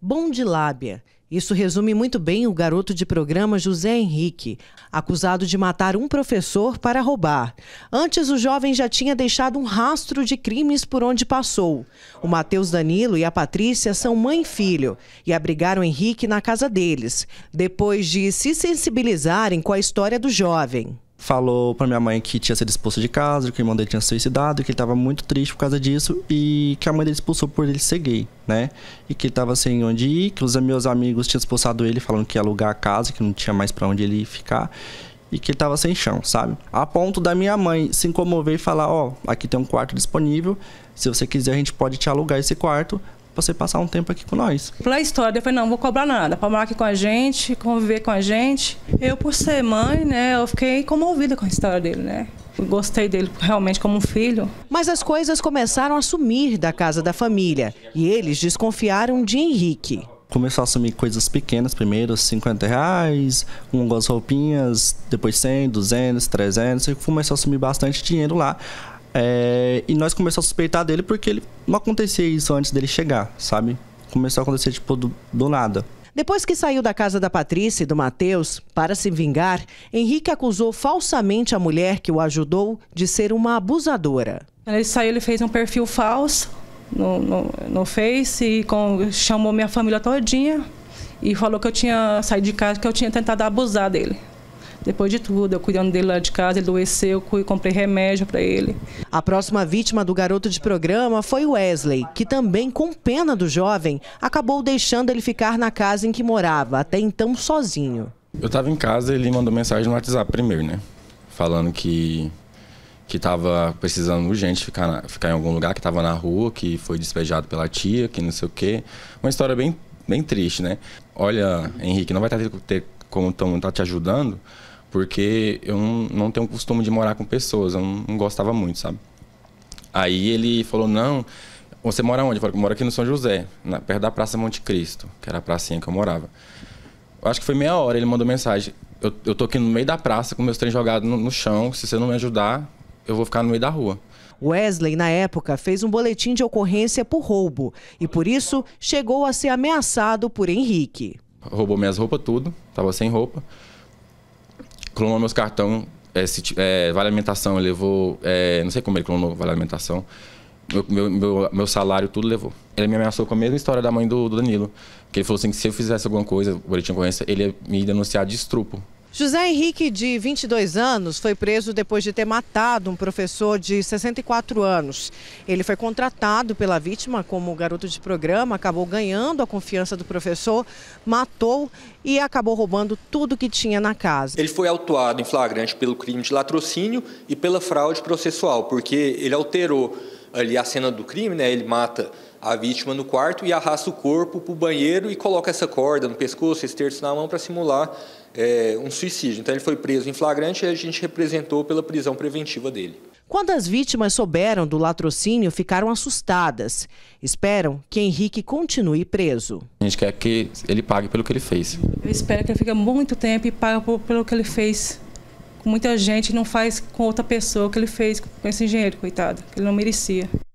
Bom de lábia. Isso resume muito bem o garoto de programa José Henrique, acusado de matar um professor para roubar. Antes, o jovem já tinha deixado um rastro de crimes por onde passou. O Matheus Danilo e a Patrícia são mãe e filho e abrigaram Henrique na casa deles, depois de se sensibilizarem com a história do jovem falou pra minha mãe que tinha sido expulso de casa, que o irmão dele tinha suicidado, que ele tava muito triste por causa disso e que a mãe dele expulsou por ele ser gay, né? E que ele tava sem onde ir, que os meus amigos tinham expulsado ele falando que ia alugar a casa, que não tinha mais para onde ele ficar e que ele tava sem chão, sabe? A ponto da minha mãe se incomover e falar, ó, oh, aqui tem um quarto disponível, se você quiser a gente pode te alugar esse quarto, você passar um tempo aqui com nós. Pela história, eu falei, não, vou cobrar nada, para morar aqui com a gente, conviver com a gente. Eu, por ser mãe, né, eu fiquei comovida com a história dele, né? gostei dele realmente como um filho. Mas as coisas começaram a sumir da casa da família e eles desconfiaram de Henrique. Começou a assumir coisas pequenas primeiro, 50 reais, umas roupinhas, depois 100, 200, 300, e começou a assumir bastante dinheiro lá. É, e nós começamos a suspeitar dele porque ele, não acontecia isso antes dele chegar, sabe? Começou a acontecer, tipo, do, do nada. Depois que saiu da casa da Patrícia e do Matheus para se vingar, Henrique acusou falsamente a mulher que o ajudou de ser uma abusadora. Ele saiu, ele fez um perfil falso no, no, no Face e com, chamou minha família todinha e falou que eu tinha saído de casa, que eu tinha tentado abusar dele. Depois de tudo, eu cuidando dele lá de casa, ele adoeceu, eu comprei remédio para ele. A próxima vítima do garoto de programa foi Wesley, que também, com pena do jovem, acabou deixando ele ficar na casa em que morava, até então sozinho. Eu estava em casa e ele mandou mensagem no WhatsApp primeiro, né? Falando que que tava precisando urgente ficar, na, ficar em algum lugar, que estava na rua, que foi despejado pela tia, que não sei o quê. Uma história bem, bem triste, né? Olha, Henrique, não vai ter, ter como estão tá te ajudando, porque eu não, não tenho o costume de morar com pessoas, eu não, não, gostava muito, sabe? Aí ele falou, não, você mora onde? Eu falei, eu moro aqui no São José, na, perto da Praça Monte Cristo, que era a pracinha que eu morava. Eu acho que foi meia hora, ele mandou mensagem, eu, eu tô aqui no meio da praça com meus trens jogados no, no chão, se você não me ajudar, eu vou ficar no meio da rua. Wesley, na época, fez um boletim de ocorrência por roubo e, por isso, chegou a ser ameaçado por Henrique roubou minhas roupas tudo, tava sem roupa. Clonou meus cartão, é, se, é, vale alimentação, levou. É, não sei como ele clonou vale alimentação. Meu, meu, meu, meu, salário, tudo levou. Ele me ameaçou com a mesma história da mãe do, do Danilo. Que ele falou assim: que se eu fizesse alguma coisa, o boletim ocorrência, ele ia me denunciar de estrupo. José Henrique, de 22 anos, foi preso depois de ter matado um professor de 64 anos. Ele foi contratado pela vítima como garoto de programa, acabou ganhando a confiança do professor, matou e acabou roubando tudo que tinha na casa. Ele foi autuado em flagrante pelo crime de latrocínio e pela fraude processual, porque ele alterou ali a cena do crime, né? Ele mata a vítima no quarto e arrasta o corpo para o banheiro e coloca essa corda no pescoço, esse terço na mão para simular é, um suicídio. Então ele foi preso em flagrante e a gente representou pela prisão preventiva dele. Quando as vítimas souberam do latrocínio, ficaram assustadas. Esperam que Henrique continue preso. A gente quer que ele pague pelo que ele fez. Eu espero que ele fique muito tempo e pague pelo que ele fez com muita gente não faz com outra pessoa que ele fez com esse engenheiro, coitado, que ele não merecia.